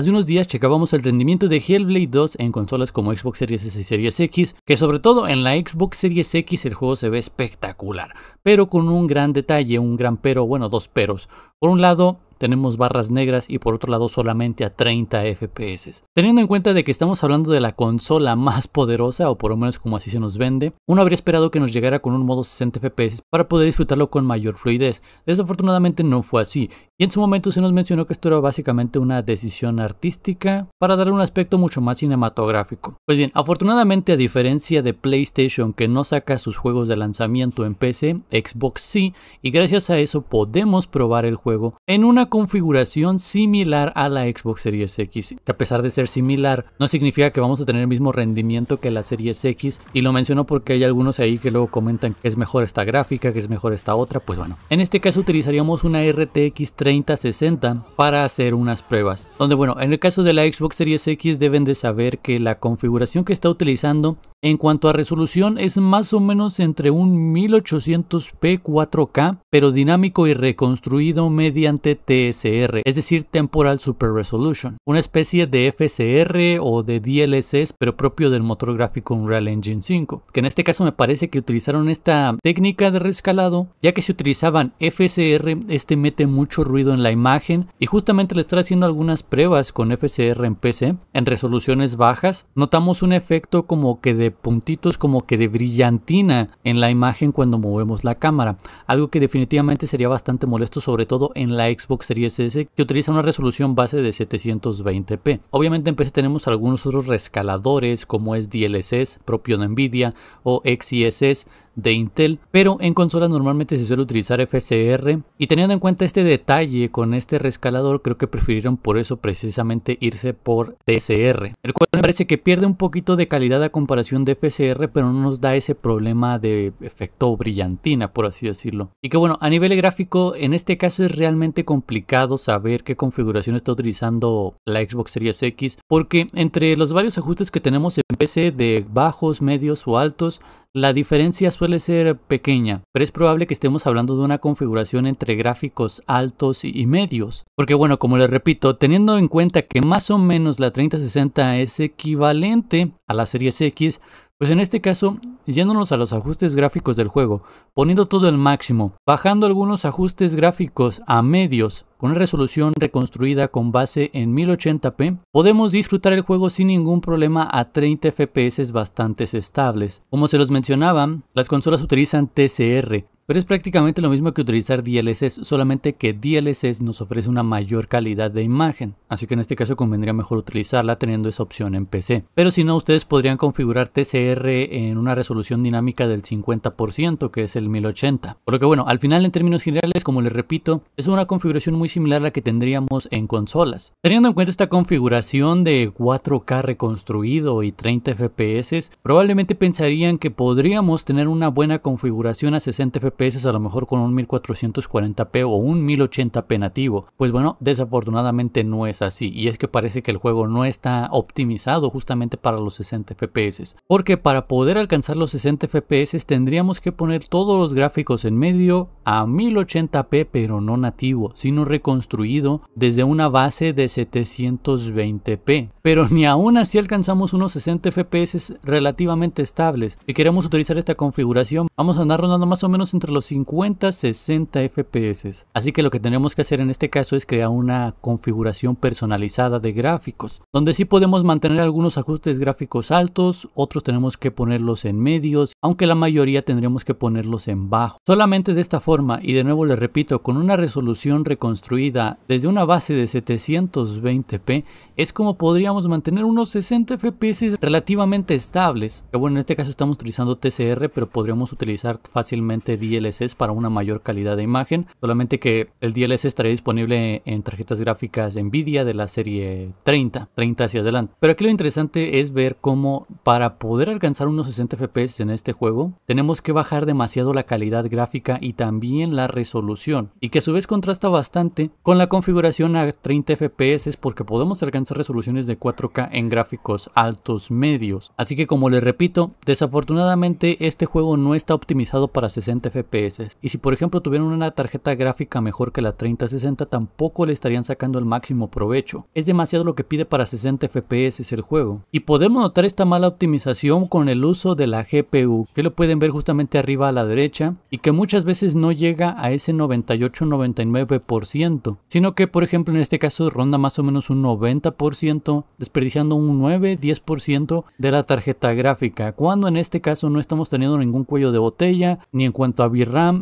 Hace unos días checábamos el rendimiento de Hellblade 2 en consolas como Xbox Series S y Series X, que sobre todo en la Xbox Series X el juego se ve espectacular, pero con un gran detalle, un gran pero, bueno, dos peros. Por un lado, tenemos barras negras y por otro lado solamente a 30 FPS. Teniendo en cuenta de que estamos hablando de la consola más poderosa, o por lo menos como así se nos vende, uno habría esperado que nos llegara con un modo 60 FPS para poder disfrutarlo con mayor fluidez. Desafortunadamente no fue así, y en su momento se nos mencionó que esto era básicamente una decisión artística para darle un aspecto mucho más cinematográfico. Pues bien, afortunadamente a diferencia de PlayStation que no saca sus juegos de lanzamiento en PC, Xbox sí, y gracias a eso podemos probar el juego en una configuración similar a la Xbox Series X, que a pesar de ser similar, no significa que vamos a tener el mismo rendimiento que la Series X. Y lo menciono porque hay algunos ahí que luego comentan que es mejor esta gráfica, que es mejor esta otra. Pues bueno, en este caso utilizaríamos una RTX 3060 para hacer unas pruebas. Donde bueno, en el caso de la Xbox Series X deben de saber que la configuración que está utilizando en cuanto a resolución, es más o menos entre un 1800p 4K, pero dinámico y reconstruido mediante TSR, es decir, Temporal Super Resolution, una especie de FSR o de DLSS, pero propio del motor gráfico Unreal Engine 5, que en este caso me parece que utilizaron esta técnica de rescalado, ya que si utilizaban FSR, este mete mucho ruido en la imagen y justamente le estaré haciendo algunas pruebas con FSR en PC, en resoluciones bajas, notamos un efecto como que de puntitos como que de brillantina en la imagen cuando movemos la cámara. Algo que definitivamente sería bastante molesto sobre todo en la Xbox Series S que utiliza una resolución base de 720p. Obviamente en PC tenemos algunos otros rescaladores como es DLSS propio de Nvidia o XISS de Intel, pero en consolas normalmente se suele utilizar FCR y teniendo en cuenta este detalle con este rescalador creo que prefirieron por eso precisamente irse por TSR, el cual me parece que pierde un poquito de calidad a comparación de FCR pero no nos da ese problema de efecto brillantina por así decirlo. Y que bueno, a nivel gráfico en este caso es realmente complicado saber qué configuración está utilizando la Xbox Series X porque entre los varios ajustes que tenemos en PC de bajos, medios o altos la diferencia suele ser pequeña, pero es probable que estemos hablando de una configuración entre gráficos altos y medios. Porque bueno, como les repito, teniendo en cuenta que más o menos la 3060 es equivalente a la serie X, pues en este caso yéndonos a los ajustes gráficos del juego, poniendo todo el máximo, bajando algunos ajustes gráficos a medios con una resolución reconstruida con base en 1080p, podemos disfrutar el juego sin ningún problema a 30 FPS bastante estables. Como se los mencionaba, las consolas utilizan TCR, pero es prácticamente lo mismo que utilizar DLSS, solamente que DLSS nos ofrece una mayor calidad de imagen, así que en este caso convendría mejor utilizarla teniendo esa opción en PC. Pero si no, ustedes podrían configurar TCR en una resolución dinámica del 50%, que es el 1080. Por lo que bueno, al final en términos generales, como les repito, es una configuración muy similar a la que tendríamos en consolas. Teniendo en cuenta esta configuración de 4K reconstruido y 30 FPS, probablemente pensarían que podríamos tener una buena configuración a 60 FPS a lo mejor con un 1440p o un 1080p nativo. Pues bueno, desafortunadamente no es así y es que parece que el juego no está optimizado justamente para los 60 FPS. Porque para poder alcanzar los 60 FPS tendríamos que poner todos los gráficos en medio a 1080p pero no nativo, sino reconstruido desde una base de 720p. Pero ni aún así alcanzamos unos 60 FPS relativamente estables. Si queremos utilizar esta configuración vamos a andar rondando más o menos entre los 50 60 FPS. Así que lo que tenemos que hacer en este caso es crear una configuración personalizada de gráficos, donde si podemos mantener algunos ajustes gráficos altos, otros tenemos que ponerlos en medios, aunque la mayoría tendremos que ponerlos en bajo. Solamente de esta forma, y de nuevo les repito, con una resolución reconstruida desde una base de 720p, es como podríamos mantener unos 60 FPS relativamente estables. Que bueno, en este caso estamos utilizando TCR, pero podríamos utilizar fácilmente 10 DLSS para una mayor calidad de imagen, solamente que el DLSS estaría disponible en tarjetas gráficas Nvidia de la serie 30, 30 hacia adelante. Pero aquí lo interesante es ver cómo para poder alcanzar unos 60 FPS en este juego, tenemos que bajar demasiado la calidad gráfica y también la resolución, y que a su vez contrasta bastante con la configuración a 30 FPS porque podemos alcanzar resoluciones de 4K en gráficos altos medios. Así que como les repito, desafortunadamente este juego no está optimizado para 60 FPS FPS. Y si por ejemplo tuvieran una tarjeta gráfica mejor que la 3060 tampoco le estarían sacando el máximo provecho. Es demasiado lo que pide para 60 FPS el juego. Y podemos notar esta mala optimización con el uso de la GPU, que lo pueden ver justamente arriba a la derecha y que muchas veces no llega a ese 98-99%, sino que por ejemplo en este caso ronda más o menos un 90%, desperdiciando un 9-10% de la tarjeta gráfica, cuando en este caso no estamos teniendo ningún cuello de botella ni en cuanto a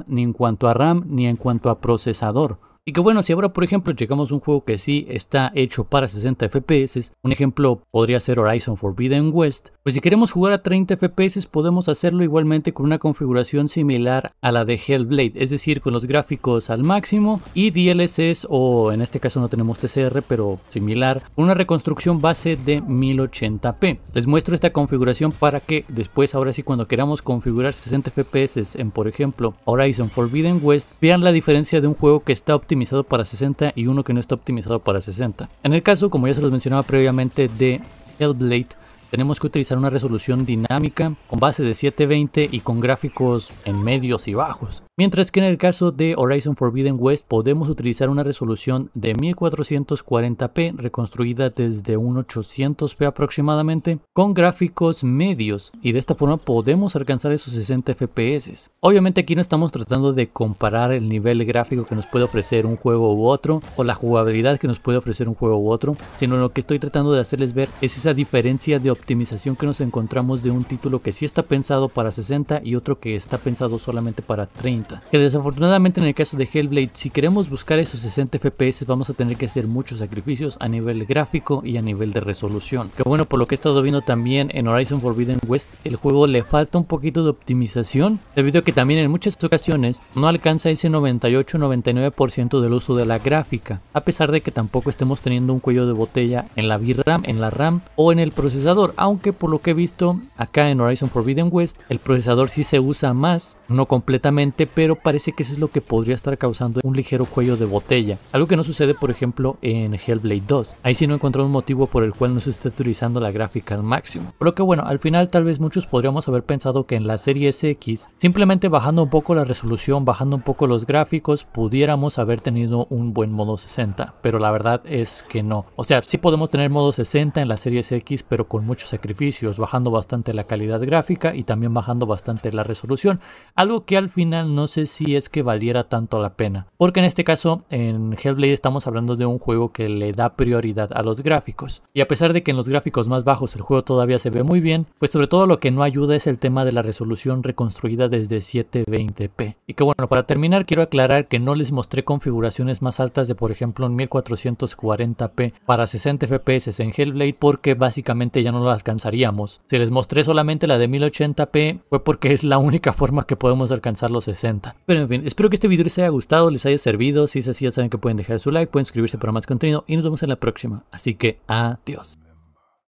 ni en cuanto a RAM, ni en cuanto a procesador. Y que bueno, si ahora por ejemplo llegamos a un juego que sí está hecho para 60 FPS, un ejemplo podría ser Horizon Forbidden West, pues si queremos jugar a 30 FPS podemos hacerlo igualmente con una configuración similar a la de Hellblade, es decir, con los gráficos al máximo y DLCs o en este caso no tenemos TCR pero similar, una reconstrucción base de 1080p. Les muestro esta configuración para que después ahora sí cuando queramos configurar 60 FPS en por ejemplo Horizon Forbidden West, vean la diferencia de un juego que está optimizado optimizado para 60 y uno que no está optimizado para 60. En el caso, como ya se los mencionaba previamente, de Hellblade, tenemos que utilizar una resolución dinámica con base de 720 y con gráficos en medios y bajos. Mientras que en el caso de Horizon Forbidden West podemos utilizar una resolución de 1440p reconstruida desde un 800p aproximadamente con gráficos medios y de esta forma podemos alcanzar esos 60 fps. Obviamente aquí no estamos tratando de comparar el nivel gráfico que nos puede ofrecer un juego u otro o la jugabilidad que nos puede ofrecer un juego u otro, sino lo que estoy tratando de hacerles ver es esa diferencia de optimización que nos encontramos de un título que sí está pensado para 60 y otro que está pensado solamente para 30. Que desafortunadamente en el caso de Hellblade, si queremos buscar esos 60 FPS vamos a tener que hacer muchos sacrificios a nivel gráfico y a nivel de resolución. Que bueno, por lo que he estado viendo también en Horizon Forbidden West, el juego le falta un poquito de optimización, debido a que también en muchas ocasiones no alcanza ese 98-99% del uso de la gráfica, a pesar de que tampoco estemos teniendo un cuello de botella en la VRAM, en la RAM o en el procesador aunque por lo que he visto acá en Horizon Forbidden West, el procesador sí se usa más, no completamente, pero parece que eso es lo que podría estar causando un ligero cuello de botella. Algo que no sucede, por ejemplo, en Hellblade 2. Ahí sí no he un motivo por el cual no se esté utilizando la gráfica al máximo. Por lo que bueno, al final tal vez muchos podríamos haber pensado que en la serie SX, simplemente bajando un poco la resolución, bajando un poco los gráficos, pudiéramos haber tenido un buen modo 60, pero la verdad es que no. O sea, sí podemos tener modo 60 en la serie SX pero con mucho sacrificios, bajando bastante la calidad gráfica y también bajando bastante la resolución, algo que al final no sé si es que valiera tanto la pena, porque en este caso en Hellblade estamos hablando de un juego que le da prioridad a los gráficos, y a pesar de que en los gráficos más bajos el juego todavía se ve muy bien, pues sobre todo lo que no ayuda es el tema de la resolución reconstruida desde 720p. Y que bueno, para terminar quiero aclarar que no les mostré configuraciones más altas de por ejemplo en 1440p para 60 fps en Hellblade porque básicamente ya no lo alcanzaríamos. Si les mostré solamente la de 1080p fue porque es la única forma que podemos alcanzar los 60. Pero en fin, espero que este video les haya gustado, les haya servido. Si es así ya saben que pueden dejar su like, pueden suscribirse para más contenido y nos vemos en la próxima. Así que adiós.